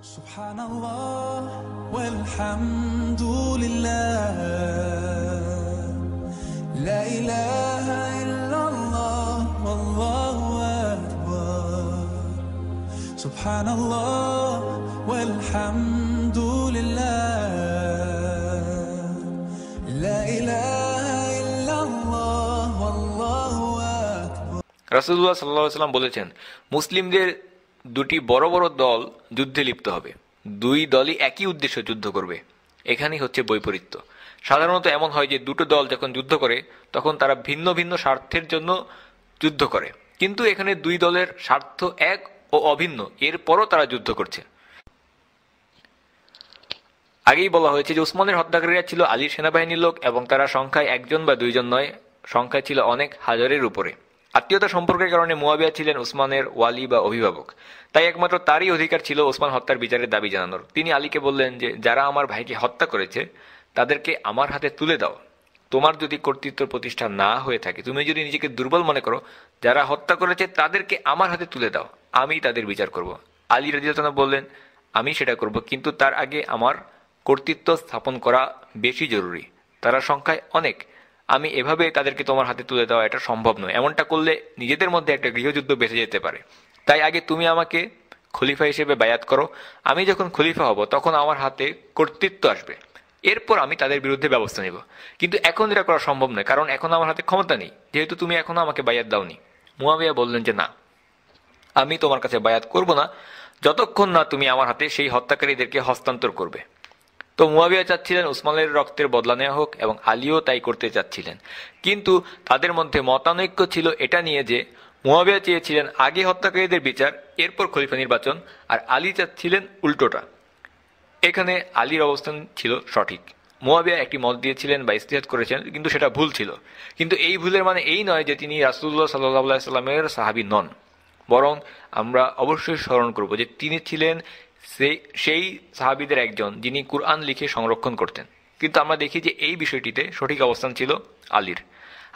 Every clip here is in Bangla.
سبحان الله والحمد لله لا إله إلا الله والله أكبر سبحان الله والحمد لله لا إله إلا الله والله أكبر صلى الله عليه وسلم بولتين مسلم دير দুটি বড় বড় দল যুদ্ধে লিপ্ত হবে দুই দলই একই উদ্দেশ্যে যুদ্ধ করবে এখানেই হচ্ছে বৈপরীত্য সাধারণত এমন হয় যে দুটো দল যখন যুদ্ধ করে তখন তারা ভিন্ন ভিন্ন স্বার্থের জন্য যুদ্ধ করে কিন্তু এখানে দুই দলের স্বার্থ এক ও অভিন্ন এরপরও তারা যুদ্ধ করছে আগেই বলা হয়েছে যে উসমানের হত্যাকারীরা ছিল আলীর সেনাবাহিনীর লোক এবং তারা সংখ্যায় একজন বা দুইজন নয় সংখ্যায় ছিল অনেক হাজারের উপরে আত্মীয়তা সম্পর্কের কারণে মোয়াবিয়া ছিলেন ওসমানের ওয়ালি বা অভিভাবক তাই একমাত্র তারই অধিকার ছিল ওসমান হত্যার বিচারের দাবি জানানোর তিনি আলীকে বললেন যে যারা আমার ভাইকে হত্যা করেছে তাদেরকে আমার হাতে তুলে দাও তোমার যদি কর্তৃত্ব প্রতিষ্ঠা না হয়ে থাকে তুমি যদি নিজেকে দুর্বল মনে করো যারা হত্যা করেছে তাদেরকে আমার হাতে তুলে দাও আমি তাদের বিচার করব। আলী রাজিউদ্দানা বললেন আমি সেটা করব কিন্তু তার আগে আমার কর্তৃত্ব স্থাপন করা বেশি জরুরি তারা সংখ্যায় অনেক আমি এভাবে তাদেরকে তোমার হাতে তুলে দেওয়া এটা সম্ভব নয় এমনটা করলে নিজেদের মধ্যে একটা গৃহযুদ্ধ বেঁচে যেতে পারে তাই আগে তুমি আমাকে খলিফা হিসেবে বায়াত করো আমি যখন খলিফা হব তখন আমার হাতে কর্তৃত্ব আসবে এরপর আমি তাদের বিরুদ্ধে ব্যবস্থা নেব কিন্তু এখন এটা করা সম্ভব নয় কারণ এখন আমার হাতে ক্ষমতা নেই যেহেতু তুমি এখনও আমাকে বায়াত দাওনি মুয়াবিয়া বললেন যে না আমি তোমার কাছে বায়াত করব না যতক্ষণ না তুমি আমার হাতে সেই হত্যাকারীদেরকে হস্তান্তর করবে তো মুয়াবিয়া চাচ্ছিলেন উসমানের রক্তের বদলা নেওয়া হোক এবং আলীও তাই করতে চাচ্ছিলেন কিন্তু তাদের মধ্যে মতানৈক্য ছিল এটা নিয়ে যে মুয়াবিয়া চেয়েছিলেন আগে হত্যাকারীদের বিচার এরপর খলিফা নির্বাচন আর আলী চাচ্ছিলেন উল্টোটা এখানে আলীর অবস্থান ছিল সঠিক মুয়াবিয়া একটি মত দিয়েছিলেন বা ইস্তিহাত করেছেন কিন্তু সেটা ভুল ছিল কিন্তু এই ভুলের মানে এই নয় যে তিনি রাসুল্লাহ সাল্লাহ সাল্লামের সাহাবি নন বরং আমরা অবশ্যই স্মরণ করব যে তিনি ছিলেন সেই সাহাবিদের একজন যিনি কুরআন লিখে সংরক্ষণ করতেন কিন্তু আমরা দেখি যে এই বিষয়টিতে সঠিক অবস্থান ছিল আলীর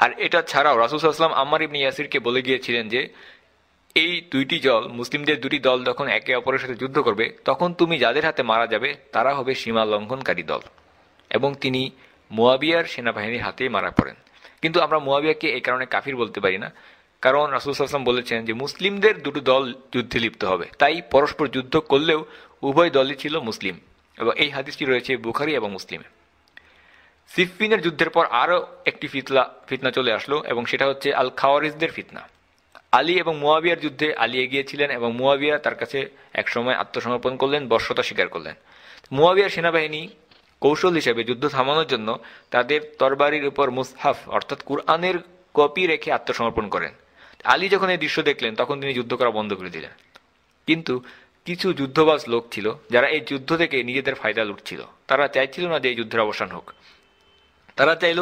আর এটা ছাড়াও রাসুসাল্লাম আম্মার ইবনি ইয়াসিরকে বলে গিয়েছিলেন যে এই দুইটি দল মুসলিমদের দুটি দল যখন একে অপরের সাথে যুদ্ধ করবে তখন তুমি যাদের হাতে মারা যাবে তারা হবে সীমা লঙ্ঘনকারী দল এবং তিনি মোয়াবিয়ার সেনাবাহিনীর হাতেই মারা পড়েন কিন্তু আমরা মোয়াবিয়াকে এই কারণে কাফির বলতে পারি না কারণ রাসুল সাল্লাম বলেছেন যে মুসলিমদের দুটো দল যুদ্ধে লিপ্ত হবে তাই পরস্পর যুদ্ধ করলেও উভয় দলই ছিল মুসলিম এবং এই হাদিসটি রয়েছে বুখারি এবং মুসলিমে সিফিনের যুদ্ধের পর আরও একটি ফিতলা ফিতনা চলে আসলো এবং সেটা হচ্ছে আল খাওয়ারিজদের ফিতনা আলী এবং মুয়াবিয়ার যুদ্ধে আলী এগিয়েছিলেন এবং মুয়াবিয়া তার কাছে একসময় আত্মসমর্পণ করলেন বর্ষতা স্বীকার করলেন মুয়াবিয়ার সেনাবাহিনী কৌশল হিসেবে যুদ্ধ থামানোর জন্য তাদের তরবারির উপর মুসহাফ অর্থাৎ কুরআনের কপি রেখে আত্মসমর্পণ করেন আলী যখন এই দৃশ্য দেখলেন তখন তিনি যুদ্ধ করা বন্ধ করে দিলেন কিন্তু কিছু যুদ্ধবাজ লোক ছিল যারা এই যুদ্ধ থেকে নিজেদের ফায়দা লুটছিল তারা চাইছিল না যে এই যুদ্ধের অবসান হোক তারা চাইল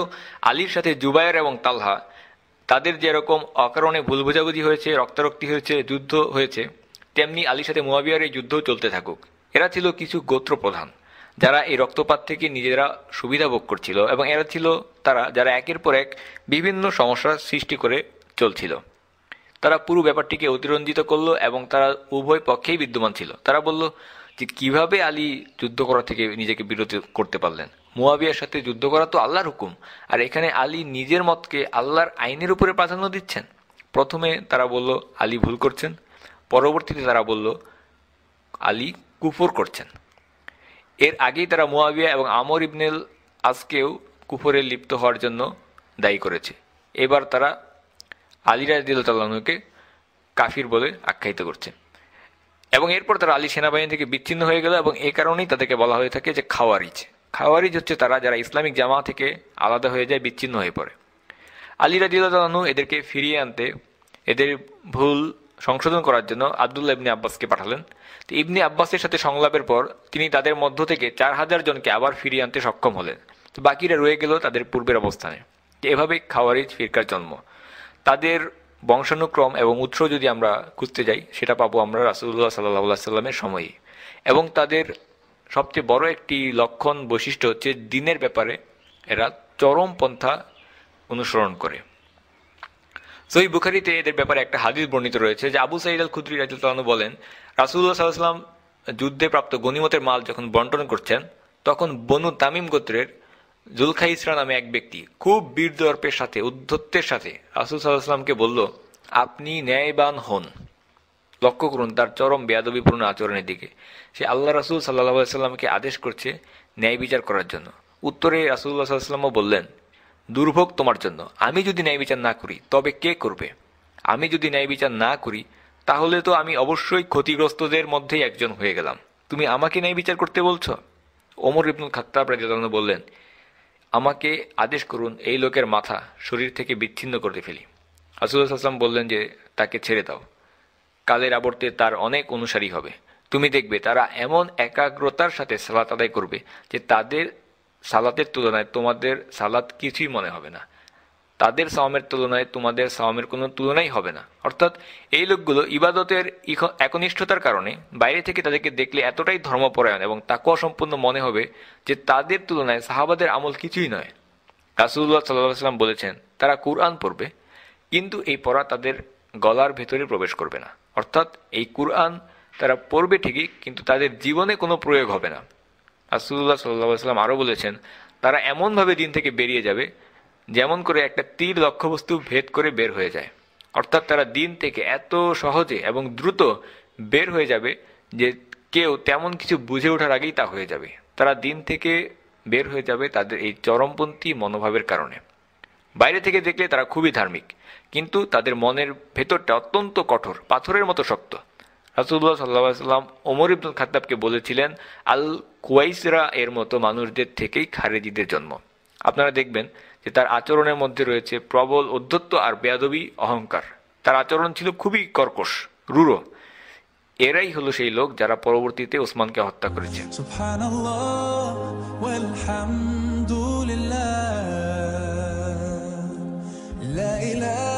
আলীর সাথে জুবায়ের এবং তালহা তাদের যেরকম অকারণে ভুল বোঝাবুঝি হয়েছে রক্তারক্তি হয়েছে যুদ্ধ হয়েছে তেমনি আলীর সাথে মোয়াবিয়ার এই যুদ্ধ চলতে থাকুক এরা ছিল কিছু গোত্র প্রধান যারা এই রক্তপাত থেকে নিজেরা সুবিধা ভোগ করছিল এবং এরা ছিল তারা যারা একের পর এক বিভিন্ন সমস্যার সৃষ্টি করে চলছিল তারা পুরো ব্যাপারটিকে অতিরঞ্জিত করল এবং তারা উভয় পক্ষেই বিদ্যমান ছিল তারা বলল যে কিভাবে আলী যুদ্ধ করা থেকে নিজেকে বিরত করতে পারলেন মুয়াবিয়ার সাথে যুদ্ধ করা তো আল্লাহর হুকুম আর এখানে আলী নিজের মতকে আল্লাহর আইনের উপরে প্রাধান্য দিচ্ছেন প্রথমে তারা বলল আলী ভুল করছেন পরবর্তীতে তারা বলল আলী কুফর করছেন এর আগেই তারা মুয়াবিয়া এবং আমর ইবনেল আজকেও কুফরে লিপ্ত হওয়ার জন্য দায়ী করেছে এবার তারা আলী রাজিউল্লাহকে কাফির বলে আখ্যায়িত করছে এবং এরপর তারা আলী সেনাবাহিনী থেকে বিচ্ছিন্ন হয়ে গেল এবং এ কারণেই তাদেরকে বলা হয়ে থাকে যে খাওয়ারিজ খাওয়ারিজ হচ্ছে তারা যারা ইসলামিক জামা থেকে আলাদা হয়ে যায় বিচ্ছিন্ন হয়ে পড়ে আলী রাজিউল্লাহনু এদেরকে ফিরিয়ে আনতে এদের ভুল সংশোধন করার জন্য আবদুল্লাহ ইবনে আব্বাসকে পাঠালেন তো ইবনি আব্বাসের সাথে সংলাপের পর তিনি তাদের মধ্য থেকে চার হাজার জনকে আবার ফিরিয়ে আনতে সক্ষম হলেন তো বাকিরা রয়ে গেল তাদের পূর্বের অবস্থানে এভাবেই খাওয়ারিজ ফিরকার জন্ম তাদের বংশানুক্রম এবং উৎস যদি আমরা খুঁজতে যাই সেটা পাবো আমরা রাসুল্লাহ সাল্লাহ সাল্লামের সময়ে এবং তাদের সবচেয়ে বড় একটি লক্ষণ বৈশিষ্ট্য হচ্ছে দিনের ব্যাপারে এরা চরম পন্থা অনুসরণ করে সই বুখারিতে এদের ব্যাপারে একটা হাদিস বর্ণিত রয়েছে যে আবু সাইদ আল খুদ্রি রাজু বলেন রাসুল্লাহ সাল্লাহ সাল্লাম যুদ্ধে প্রাপ্ত গনিমতের মাল যখন বন্টন করছেন তখন বনু তামিম গোত্রের জুলখাই ইসরা নামে এক ব্যক্তি খুব বীরদর্পের সাথে উদ্ধত্বের সাথে রাসুল সাল্লাহামকে বলল আপনি ন্যায়বান হন লক্ষ্য করুন তার চরম বেয়াদবিপূর্ণ আচরণের দিকে সে আল্লাহ রাসুল সাল্লাহ সাল্লামকে আদেশ করছে ন্যায় বিচার করার জন্য উত্তরে রাসুল্লাহ সাল্লামও বললেন দুর্ভোগ তোমার জন্য আমি যদি ন্যায় বিচার না করি তবে কে করবে আমি যদি ন্যায় বিচার না করি তাহলে তো আমি অবশ্যই ক্ষতিগ্রস্তদের মধ্যেই একজন হয়ে গেলাম তুমি আমাকে ন্যায় বিচার করতে বলছো ওমর ইবনুল খাত্তাব রাজিয়াল বললেন আমাকে আদেশ করুন এই লোকের মাথা শরীর থেকে বিচ্ছিন্ন করতে ফেলি হাসুল্লাহাম বললেন যে তাকে ছেড়ে দাও কালের আবর্তে তার অনেক অনুসারী হবে তুমি দেখবে তারা এমন একাগ্রতার সাথে সালাত আদায় করবে যে তাদের সালাতের তুলনায় তোমাদের সালাত কিছুই মনে হবে না তাদের সাওমের তুলনায় তোমাদের সাওমের কোনো তুলনাই হবে না অর্থাৎ এই লোকগুলো ইবাদতের একনিষ্ঠতার কারণে বাইরে থেকে তাদেরকে দেখলে এতটাই ধর্মপরায়ণ এবং তাকুয়া অসম্পূর্ণ মনে হবে যে তাদের তুলনায় সাহাবাদের আমল কিছুই নয় রাসুল্লাহ সাল্লাহ সাল্লাম বলেছেন তারা কুরআন পড়বে কিন্তু এই পড়া তাদের গলার ভেতরে প্রবেশ করবে না অর্থাৎ এই কুরআন তারা পড়বে ঠিকই কিন্তু তাদের জীবনে কোনো প্রয়োগ হবে না রাসুল্লাহ সাল্লাহ সাল্লাম আরও বলেছেন তারা এমনভাবে দিন থেকে বেরিয়ে যাবে যেমন করে একটা তীর লক্ষ্যবস্তু ভেদ করে বের হয়ে যায় অর্থাৎ তারা দিন থেকে এত সহজে এবং দ্রুত বের হয়ে যাবে যে কেউ তেমন কিছু বুঝে ওঠার আগেই তা হয়ে যাবে তারা দিন থেকে বের হয়ে যাবে তাদের এই চরমপন্থী মনোভাবের কারণে বাইরে থেকে দেখলে তারা খুবই ধার্মিক কিন্তু তাদের মনের ভেতরটা অত্যন্ত কঠোর পাথরের মতো শক্ত রাসুল্লাহ সাল্লা সাল্লাম ওমর ইবনুল খাতাবকে বলেছিলেন আল কুয়াইসরা এর মতো মানুষদের থেকেই খারেজিদের জন্ম আপনারা দেখবেন যে তার আচরণের মধ্যে রয়েছে প্রবল অধ্যত্ব আর বেয়াদবি অহংকার তার আচরণ ছিল খুবই কর্কশ রুড়ো এরাই হলো সেই লোক যারা পরবর্তীতে ওসমানকে হত্যা করেছে ইলা